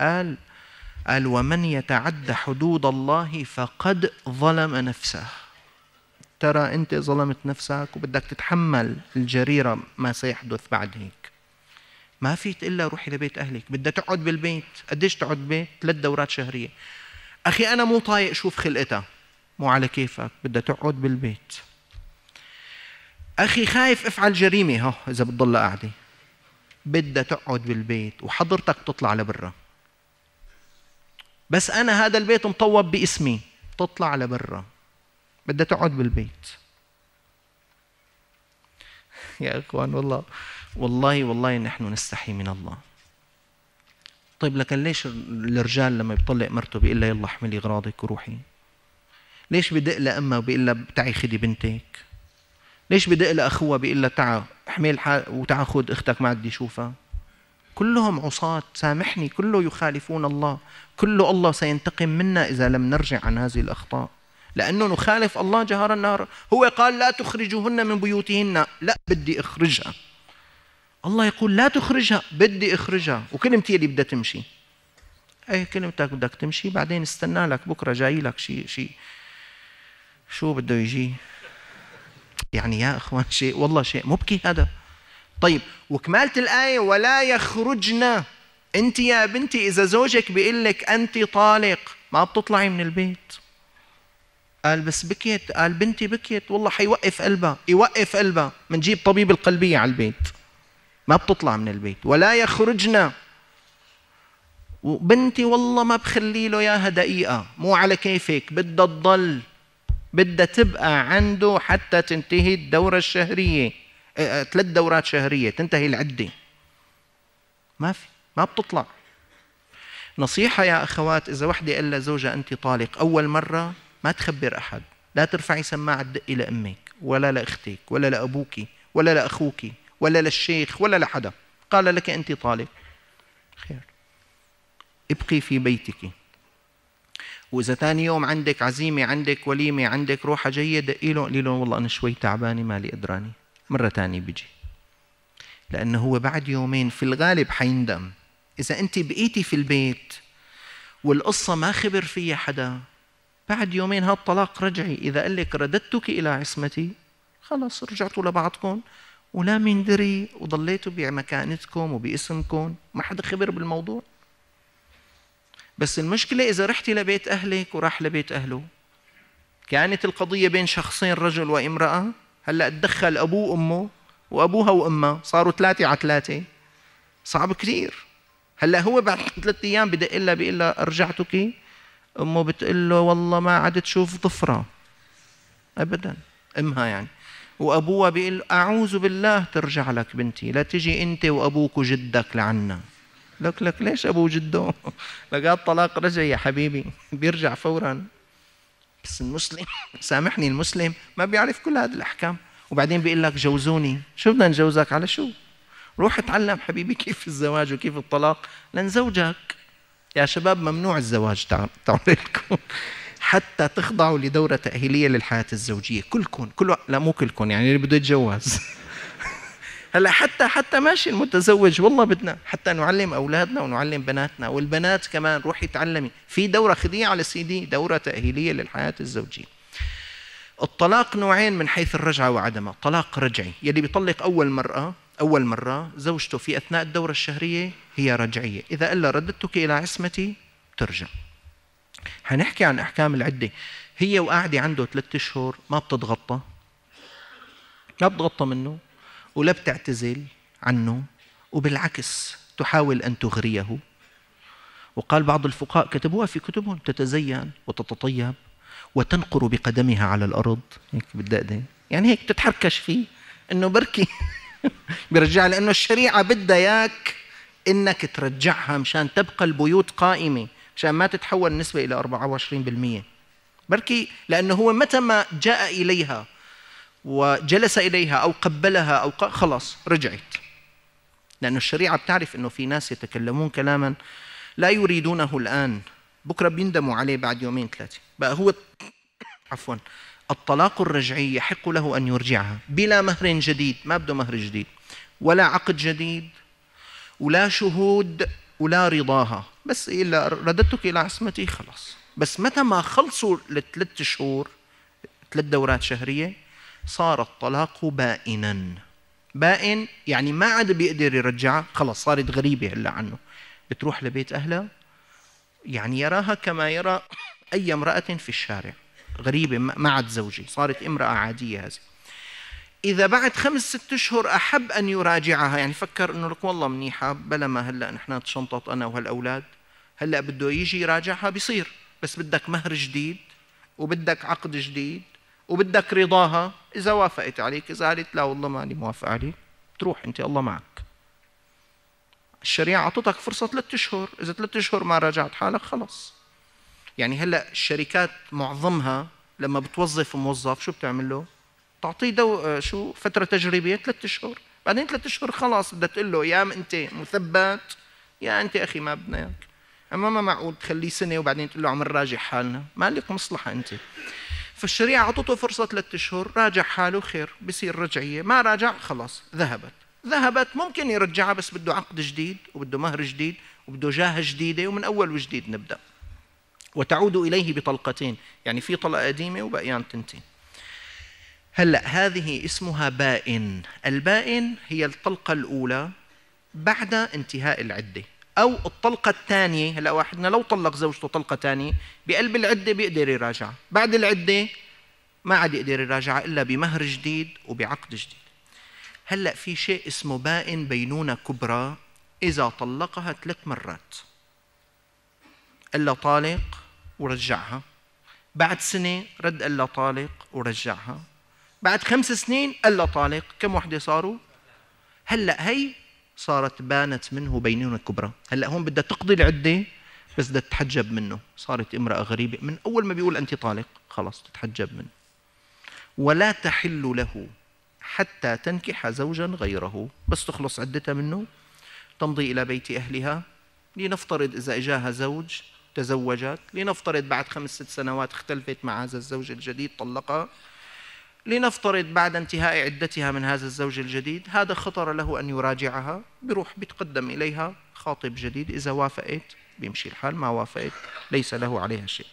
S1: قال قال ومن يتعد حدود الله فقد ظلم نفسه ترى أنت ظلمت نفسك وبدك تتحمل الجريرة ما سيحدث بعد هيك ما فيك الا روحي لبيت اهلك بدها تقعد بالبيت قديش تقعد بيت ثلاث دورات شهريه اخي انا مو طايق شوف خلقتها مو على كيفك بدها تقعد بالبيت اخي خايف افعل جريمه ها اذا بتضل قاعده بدها تقعد بالبيت وحضرتك بتطلع لبرا بس انا هذا البيت مطوب باسمي بتطلع لبرا بدها تقعد بالبيت يا اخوان والله والله والله نحن نستحي من الله طيب لكن ليش الرجال لما بيطلق مرته بيقول لها يلا احملي اغراضك وروحي ليش بدق لامها وبيقول لها تعي خدي بنتك ليش بدق لاخوها بيقول لها تعا احمل حال وتعا خد اختك ما بدي اشوفها كلهم عصاة سامحني كله يخالفون الله كله الله سينتقم منا إذا لم نرجع عن هذه الأخطاء لأنه نخالف الله جهارا النار هو قال لا تخرجوهن من بيوتهن لا بدي أخرجها الله يقول لا تخرجها بدي اخرجها وكلمتي اللي بدها تمشي اي كلمتك بدك تمشي بعدين استنى لك بكره جاي لك شيء شيء شو بده يجي يعني يا اخوان شيء والله شيء مبكي هذا طيب وكمالة الآية ولا يخرجنا أنت يا بنتي إذا زوجك بيقول لك أنت طالق ما بتطلعي من البيت قال بس بكيت قال بنتي بكيت والله حيوقف قلبها يوقف قلبها منجيب طبيب القلبية على البيت ما بتطلع من البيت ولا يخرجنا وبنتي والله ما بخلي له اياها دقيقة مو على كيفك بدها تضل بدها تبقى عنده حتى تنتهي الدورة الشهرية إيه، إيه، ثلاث دورات شهرية تنتهي العدة ما في ما بتطلع نصيحة يا أخوات إذا وحدة قال زوجها أنت طالق أول مرة ما تخبر أحد لا ترفعي سماعة تدقي لأمك ولا لأختك ولا لأبوك ولا لأخوك ولا للشيخ ولا لحدا قال لك أنت طالب خير ابقي في بيتك وإذا ثاني يوم عندك عزيمة عندك وليمة عندك روحة جيدة دقي له قولي والله أنا شوي تعبانة مالي أدراني مرة ثانية بيجي لأنه هو بعد يومين في الغالب حيندم إذا أنت بقيتي في البيت والقصة ما خبر فيها حدا بعد يومين هالطلاق رجعي إذا قال لك رددتك إلى عصمتي خلاص رجعتوا لبعضكم ولا مين دري وضليتوا بمكانتكم وباسمكم ما حدا خبر بالموضوع بس المشكلة إذا رحتي لبيت أهلك وراح لبيت أهله كانت القضية بين شخصين رجل وامرأة هلأ تدخل أبوه وأمه وأبوها وأمها صاروا ثلاثة على ثلاثة صعب كثير هلأ هو بعد ثلاثة أيام بدق لها بيقول لها رجعتك أمه بتقول له والله ما عاد تشوف ظفرة أبدا أمها يعني وابوها بيقول اعوذ بالله ترجع لك بنتي لا تجي انت وابوك وجدك لعنا لك لك ليش ابو وجده لك الطلاق رجع يا حبيبي بيرجع فورا بس المسلم سامحني المسلم ما بيعرف كل هذه الاحكام وبعدين بيقول لك جوزوني شو بدنا نجوزك على شو روح اتعلم حبيبي كيف الزواج وكيف الطلاق لنزوجك يا شباب ممنوع الزواج تعرف لكم حتى تخضعوا لدورة تأهيلية للحياة الزوجية كلكم كل لا مو كلكم يعني اللي بده يتجوز هلا حتى حتى ماشي المتزوج والله بدنا حتى نعلم اولادنا ونعلم بناتنا والبنات كمان روحي تعلمي في دوره خذيها على سي دي دوره تاهيليه للحياه الزوجيه الطلاق نوعين من حيث الرجعه وعدمها طلاق رجعي يلي بيطلق اول مره اول مره زوجته في اثناء الدوره الشهريه هي رجعيه اذا الا رددتك الى عصمتي ترجع حنحكي عن احكام العده هي وقاعده عنده ثلاثة اشهر ما بتتغطى ما بتغطى منه ولا بتعتزل عنه وبالعكس تحاول ان تغريه وقال بعض الفقهاء كتبوها في كتبهم تتزين وتتطيب وتنقر بقدمها على الارض هيك بالدقدق يعني هيك تتحركش فيه انه بركي بيرجع لانه الشريعه بدها اياك انك ترجعها مشان تبقى البيوت قائمه عشان ما تتحول النسبة إلى 24% بركي لأنه هو متى ما جاء إليها وجلس إليها أو قبلها أو خلاص رجعت لأن الشريعة بتعرف أنه في ناس يتكلمون كلاما لا يريدونه الآن بكرة بيندموا عليه بعد يومين ثلاثة بقى هو عفوا الطلاق الرجعي يحق له أن يرجعها بلا مهر جديد ما بده مهر جديد ولا عقد جديد ولا شهود ولا رضاها بس إلى رددتك إلى عصمتي خلاص بس متى ما خلصوا الثلاث شهور ثلاث دورات شهرية صار الطلاق بائنا بائن يعني ما عاد بيقدر يرجعها خلص صارت غريبة هلا عنه بتروح لبيت أهلها يعني يراها كما يرى أي امرأة في الشارع غريبة ما عاد زوجي صارت امرأة عادية هذه إذا بعد خمس ست أشهر أحب أن يراجعها يعني فكر أنه لك والله منيحة بلا ما هلأ نحن تشنطت أنا وهالأولاد هلا بده يجي يراجعها بيصير بس بدك مهر جديد وبدك عقد جديد وبدك رضاها اذا وافقت عليك اذا قالت لا والله ماني موافق عليك تروح انت الله معك الشريعه اعطتك فرصه ثلاث اشهر اذا ثلاث اشهر ما راجعت حالك خلص يعني هلا الشركات معظمها لما بتوظف موظف شو بتعمل له تعطيه دو شو فتره تجريبيه ثلاث اشهر بعدين ثلاث اشهر خلاص بدها تقول له يا انت مثبت يا انت اخي ما بدنا اياك اما ما معقول تخليه سنه وبعدين تقول له عم نراجع حالنا ما لك مصلحه انت فالشريعه اعطته فرصه ثلاث اشهر راجع حاله خير بصير رجعيه ما راجع خلاص ذهبت ذهبت ممكن يرجعها بس بده عقد جديد وبده مهر جديد وبده جاهه جديده ومن اول وجديد نبدا وتعود اليه بطلقتين يعني في طلقه قديمه وبقيان تنتين هلا هذه اسمها بائن البائن هي الطلقه الاولى بعد انتهاء العده أو الطلقة الثانية هلا واحدنا لو طلق زوجته طلقة ثانية بقلب العدة بيقدر يراجعها بعد العدة ما عاد يقدر يراجعها إلا بمهر جديد وبعقد جديد هلا في شيء اسمه بائن بينونة كبرى إذا طلقها ثلاث مرات إلا طالق ورجعها بعد سنة رد إلا طالق ورجعها بعد خمس سنين إلا طالق كم وحدة صاروا هلا هي صارت بانت منه بينونة كبرى هلا هون بدها تقضي العدة بس بدها تتحجب منه صارت امرأة غريبة من أول ما بيقول أنت طالق خلاص تتحجب منه ولا تحل له حتى تنكح زوجا غيره بس تخلص عدتها منه تمضي إلى بيت أهلها لنفترض إذا إجاها زوج تزوجت لنفترض بعد خمس ست سنوات اختلفت مع هذا الزوج الجديد طلقها لنفترض بعد انتهاء عدتها من هذا الزوج الجديد هذا خطر له أن يراجعها بروح بيتقدم إليها خاطب جديد إذا وافقت بيمشي الحال ما وافقت ليس له عليها شيء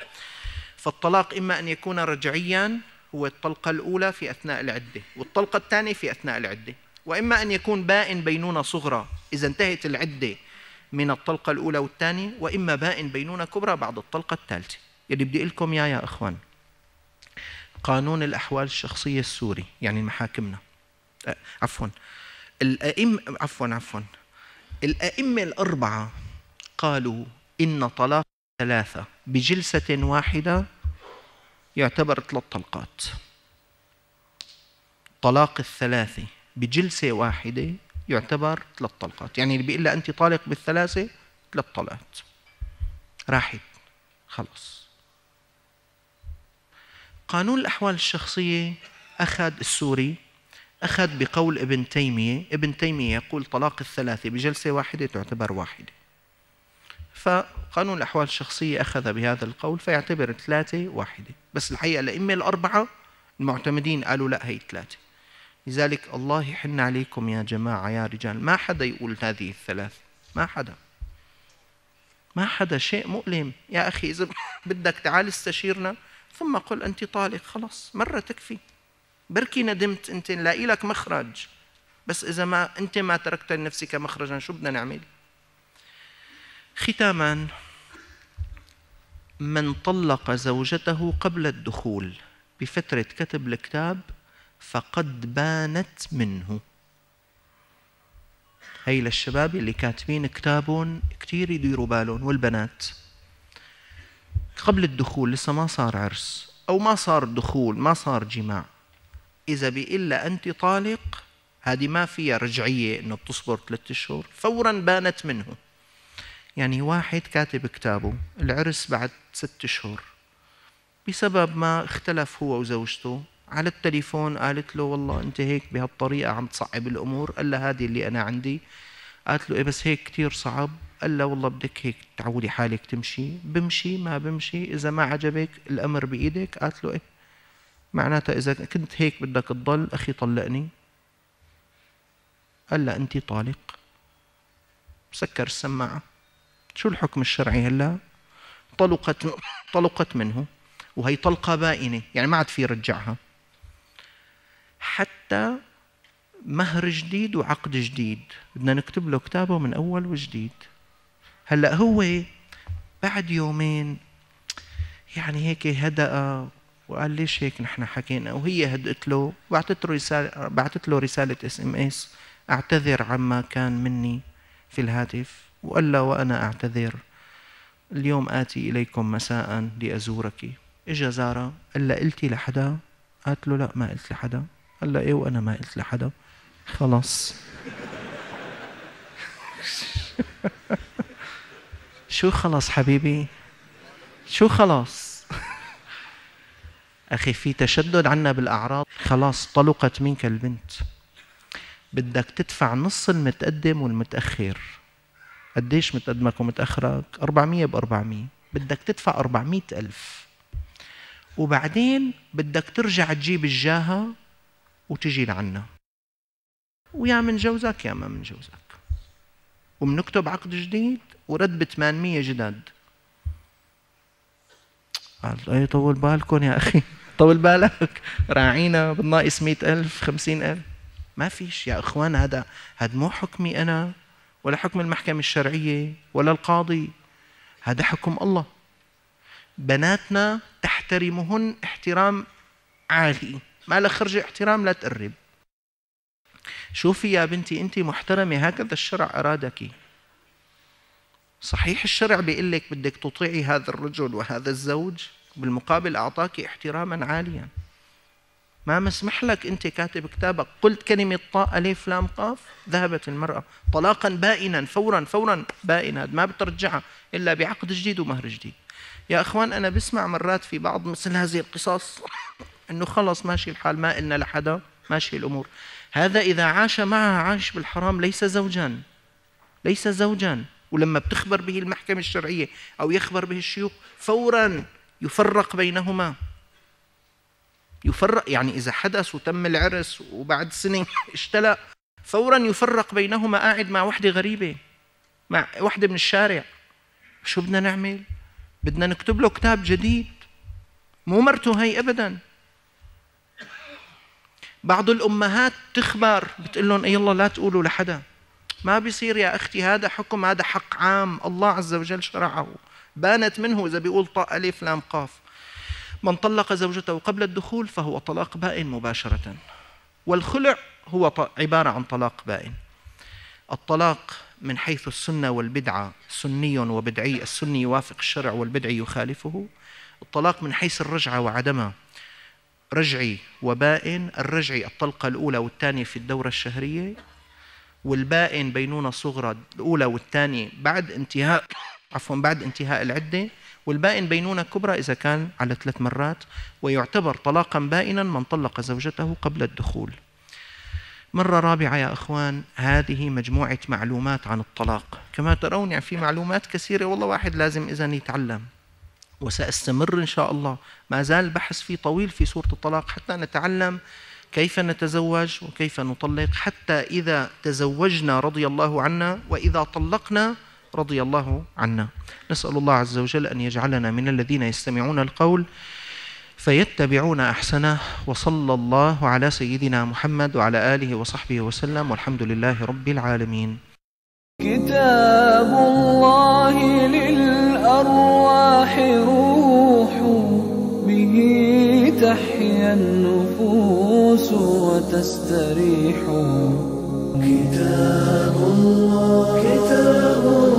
S1: فالطلاق إما أن يكون رجعيا هو الطلقة الأولى في أثناء العدة والطلقة الثانية في أثناء العدة وإما أن يكون بائن بينونة صغرى إذا انتهت العدة من الطلقة الأولى والثانية وإما بائن بينونة كبرى بعد الطلقة الثالثة يلي بدي أقول لكم يا يا أخوان قانون الأحوال الشخصية السوري يعني محاكمنا أه، عفوا الأئمة عفوا عفوا الأئمة الأربعة قالوا إن طلاق ثلاثة بجلسة واحدة يعتبر ثلاث طلقات طلاق الثلاثة بجلسة واحدة يعتبر ثلاث طلقات يعني اللي بيقول أنت طالق بالثلاثة ثلاث طلقات راحت خلص قانون الأحوال الشخصية أخذ السوري أخذ بقول ابن تيمية ابن تيمية يقول طلاق الثلاثة بجلسة واحدة تعتبر واحدة فقانون الأحوال الشخصية أخذ بهذا القول فيعتبر ثلاثة واحدة بس الحقيقة الأئمة الأربعة المعتمدين قالوا لا هي ثلاثة لذلك الله يحن عليكم يا جماعة يا رجال ما حدا يقول هذه الثلاث ما حدا ما حدا شيء مؤلم يا أخي إذا بدك تعال استشيرنا ثم قل أنت طالق خلاص مرة تكفي بركي ندمت أنت نلاقي لك مخرج بس إذا ما أنت ما تركت لنفسك مخرجا شو بدنا نعمل ختاما من طلق زوجته قبل الدخول بفترة كتب الكتاب فقد بانت منه هي للشباب اللي كاتبين كتابهم كتير يديروا بالهم والبنات قبل الدخول لسه ما صار عرس أو ما صار دخول ما صار جماع إذا بإلا أنت طالق هذه ما فيها رجعية أنه بتصبر ثلاثة شهور فورا بانت منه يعني واحد كاتب كتابه العرس بعد ست شهور بسبب ما اختلف هو وزوجته على التليفون قالت له والله انت هيك بهالطريقه عم تصعب الامور قال لها هذه اللي انا عندي قالت له ايه بس هيك كثير صعب قال له والله بدك هيك تعودي حالك تمشي بمشي ما بمشي اذا ما عجبك الامر بايدك قالت له ايه معناتها اذا كنت هيك بدك تضل اخي طلقني قال لها انت طالق سكر السماعه شو الحكم الشرعي هلا طلقت طلقت منه وهي طلقه بائنه يعني ما عاد في رجعها حتى مهر جديد وعقد جديد بدنا نكتب له كتابه من اول وجديد هلا هو بعد يومين يعني هيك هدأ وقال ليش هيك نحن حكينا وهي هدأت له وبعثت له رسالة بعثت له رسالة اس ام اس اعتذر عما كان مني في الهاتف وقال لها وانا اعتذر اليوم آتي إليكم مساء لأزورك إجا زارة قال لها قلتي لحدا قالت له لا ما قلت لحدا قال لها إيه وأنا ما قلت لحدا خلص شو خلص حبيبي شو خلص أخي في تشدد عنا بالأعراض خلاص طلقت منك البنت بدك تدفع نص المتقدم والمتأخر قديش متقدمك ومتأخرك 400 ب 400 بدك تدفع 400 ألف وبعدين بدك ترجع تجيب الجاهة وتجي لعنا ويا من جوزك يا ما من جوزك وبنكتب عقد جديد ورد ب 800 جداد قال اي طول بالكم يا اخي طول بالك راعينا بالناقص 100000 50000 ما فيش يا إخوان هذا هذا مو حكمي أنا ولا حكم المحكمة الشرعية ولا القاضي هذا حكم الله بناتنا تحترمهن احترام عالي ما لك خرج احترام لا تقرب شوفي يا بنتي انت محترمه هكذا الشرع ارادك صحيح الشرع بيقول لك بدك تطيعي هذا الرجل وهذا الزوج بالمقابل أعطاك احتراما عاليا ما مسمح لك أنت كاتب كتابك قلت كلمة طاء ألف لام قاف ذهبت المرأة طلاقا بائنا فورا فورا بائنا ما بترجعها إلا بعقد جديد ومهر جديد يا إخوان أنا بسمع مرات في بعض مثل هذه القصص أنه خلص ماشي الحال ما قلنا لحدا ماشي الأمور هذا إذا عاش معها عاش بالحرام ليس زوجا ليس زوجا ولما بتخبر به المحكمة الشرعية أو يخبر به الشيوخ فورا يفرق بينهما يفرق يعني إذا حدث وتم العرس وبعد سنة اشتلى فورا يفرق بينهما قاعد مع وحدة غريبة مع وحدة من الشارع شو بدنا نعمل؟ بدنا نكتب له كتاب جديد مو مرته هي ابدا بعض الامهات تخبر بتقول لهم يلا لا تقولوا لحدا ما بيصير يا أختي هذا حكم هذا حق عام الله عز وجل شرعه بانت منه إذا بيقول طاء ألف لام قاف من طلق زوجته قبل الدخول فهو طلاق بائن مباشرة والخلع هو عبارة عن طلاق بائن الطلاق من حيث السنة والبدعة سني وبدعي السني يوافق الشرع والبدعي يخالفه الطلاق من حيث الرجعة وعدمها رجعي وبائن الرجعي الطلقة الأولى والثانية في الدورة الشهرية والباقين بينونة صغرى الأولى والثانية بعد انتهاء عفوا بعد انتهاء العدة والباقين بينونة كبرى إذا كان على ثلاث مرات ويعتبر طلاقا بائنا من طلق زوجته قبل الدخول مرة رابعة يا أخوان هذه مجموعة معلومات عن الطلاق كما ترون يعني في معلومات كثيرة والله واحد لازم إذا يتعلم وسأستمر إن شاء الله ما زال البحث فيه طويل في سورة الطلاق حتى نتعلم كيف نتزوج وكيف نطلق حتى إذا تزوجنا رضي الله عنا وإذا طلقنا رضي الله عنا نسأل الله عز وجل أن يجعلنا من الذين يستمعون القول فيتبعون أحسنه وصلى الله على سيدنا محمد وعلى آله وصحبه وسلم والحمد لله رب العالمين كتاب الله للأرواح روح به تحيا النور النفوس وتستريح كتاب الله كتاب الله